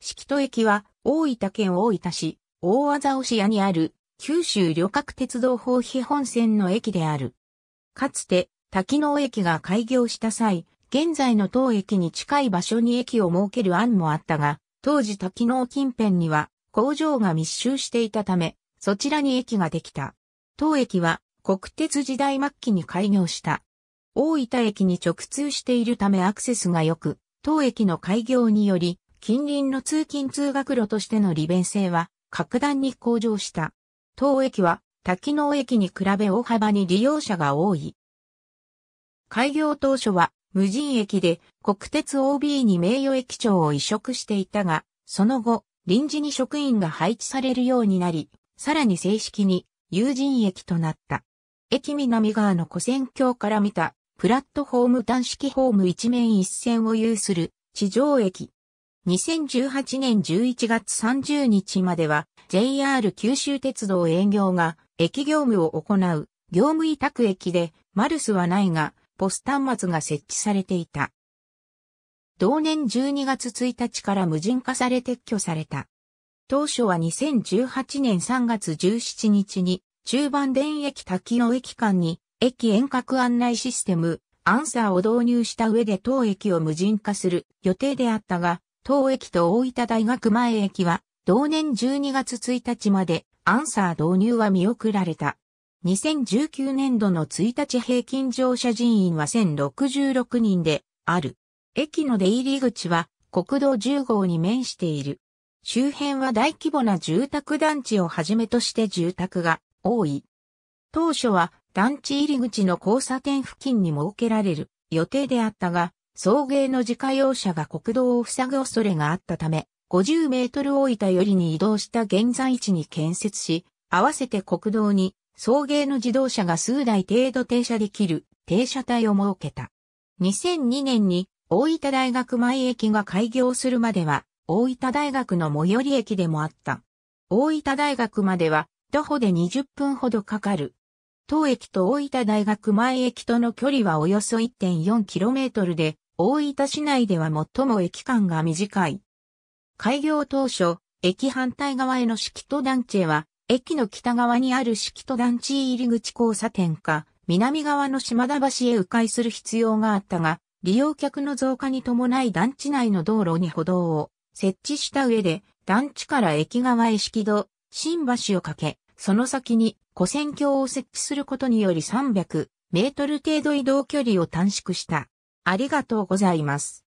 式戸駅は大分県大分市、大和沢市屋にある九州旅客鉄道法批本線の駅である。かつて滝能駅が開業した際、現在の当駅に近い場所に駅を設ける案もあったが、当時滝能近辺には工場が密集していたため、そちらに駅ができた。当駅は国鉄時代末期に開業した。大分駅に直通しているためアクセスが良く、当駅の開業により、近隣の通勤通学路としての利便性は格段に向上した。当駅は多機能駅に比べ大幅に利用者が多い。開業当初は無人駅で国鉄 OB に名誉駅長を移植していたが、その後、臨時に職員が配置されるようになり、さらに正式に有人駅となった。駅南側の古線橋から見たプラットホーム端式ホーム一面一線を有する地上駅。2018年11月30日までは JR 九州鉄道営業が駅業務を行う業務委託駅でマルスはないがポス端末が設置されていた。同年12月1日から無人化され撤去された。当初は2018年3月17日に中盤電駅滝野駅間に駅遠隔案内システムアンサーを導入した上で当駅を無人化する予定であったが、当駅と大分大学前駅は、同年12月1日まで、アンサー導入は見送られた。2019年度の1日平均乗車人員は1066人で、ある。駅の出入り口は、国道10号に面している。周辺は大規模な住宅団地をはじめとして住宅が多い。当初は団地入り口の交差点付近に設けられる予定であったが、送迎の自家用車が国道を塞ぐ恐れがあったため、50メートル大分よりに移動した現在地に建設し、合わせて国道に送迎の自動車が数台程度停車できる停車帯を設けた。2002年に大分大学前駅が開業するまでは大分大学の最寄り駅でもあった。大分大学までは徒歩で20分ほどかかる。当駅と大分大学前駅との距離はおよそ 1.4km で大分市内では最も駅間が短い。開業当初、駅反対側への式と団地へは、駅の北側にある式と団地入り口交差点か、南側の島田橋へ迂回する必要があったが、利用客の増加に伴い団地内の道路に歩道を設置した上で、団地から駅側へ式戸、新橋をかけ、その先に古線橋を設置することにより300メートル程度移動距離を短縮した。ありがとうございます。